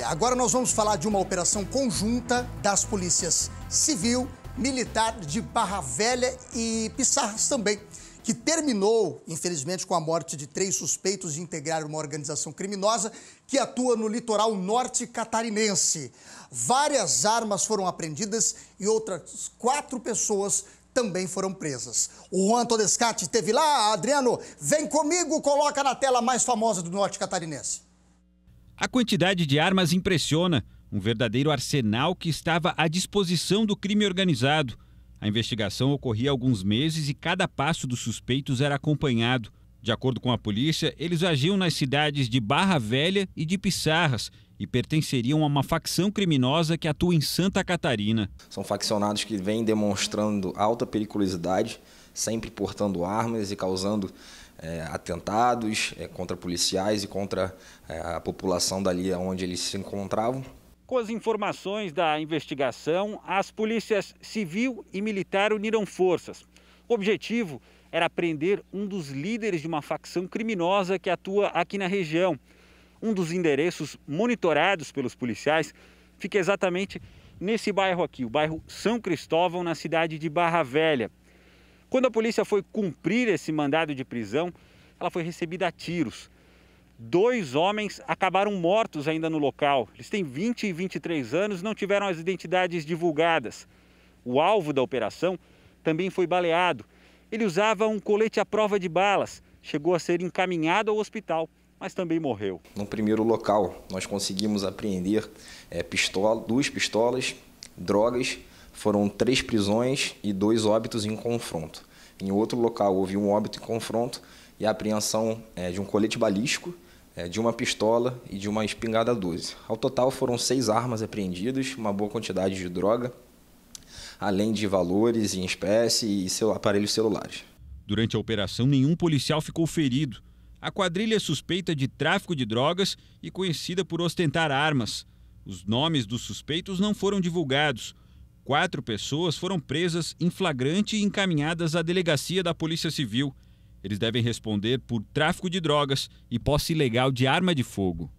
É, agora nós vamos falar de uma operação conjunta das polícias civil, militar de Barra Velha e Pissarras também, que terminou, infelizmente, com a morte de três suspeitos de integrar uma organização criminosa que atua no litoral norte catarinense. Várias armas foram apreendidas e outras quatro pessoas também foram presas. O Juan Todescate esteve lá. Adriano, vem comigo, coloca na tela mais famosa do norte catarinense. A quantidade de armas impressiona um verdadeiro arsenal que estava à disposição do crime organizado. A investigação ocorria há alguns meses e cada passo dos suspeitos era acompanhado. De acordo com a polícia, eles agiam nas cidades de Barra Velha e de Pissarras e pertenceriam a uma facção criminosa que atua em Santa Catarina. São faccionados que vêm demonstrando alta periculosidade, sempre portando armas e causando é, atentados é, contra policiais e contra é, a população dali onde eles se encontravam. Com as informações da investigação, as polícias civil e militar uniram forças. O objetivo era prender um dos líderes de uma facção criminosa que atua aqui na região. Um dos endereços monitorados pelos policiais fica exatamente nesse bairro aqui, o bairro São Cristóvão, na cidade de Barra Velha. Quando a polícia foi cumprir esse mandado de prisão, ela foi recebida a tiros. Dois homens acabaram mortos ainda no local. Eles têm 20 e 23 anos, não tiveram as identidades divulgadas. O alvo da operação também foi baleado. Ele usava um colete à prova de balas, chegou a ser encaminhado ao hospital, mas também morreu. No primeiro local, nós conseguimos apreender é, pistola, duas pistolas, drogas foram três prisões e dois óbitos em confronto. Em outro local houve um óbito em confronto e a apreensão é, de um colete balístico, é, de uma pistola e de uma espingarda 12. Ao total foram seis armas apreendidas, uma boa quantidade de droga, além de valores em espécie e seu, aparelhos celulares. Durante a operação, nenhum policial ficou ferido. A quadrilha é suspeita de tráfico de drogas e conhecida por ostentar armas. Os nomes dos suspeitos não foram divulgados. Quatro pessoas foram presas em flagrante e encaminhadas à delegacia da Polícia Civil. Eles devem responder por tráfico de drogas e posse ilegal de arma de fogo.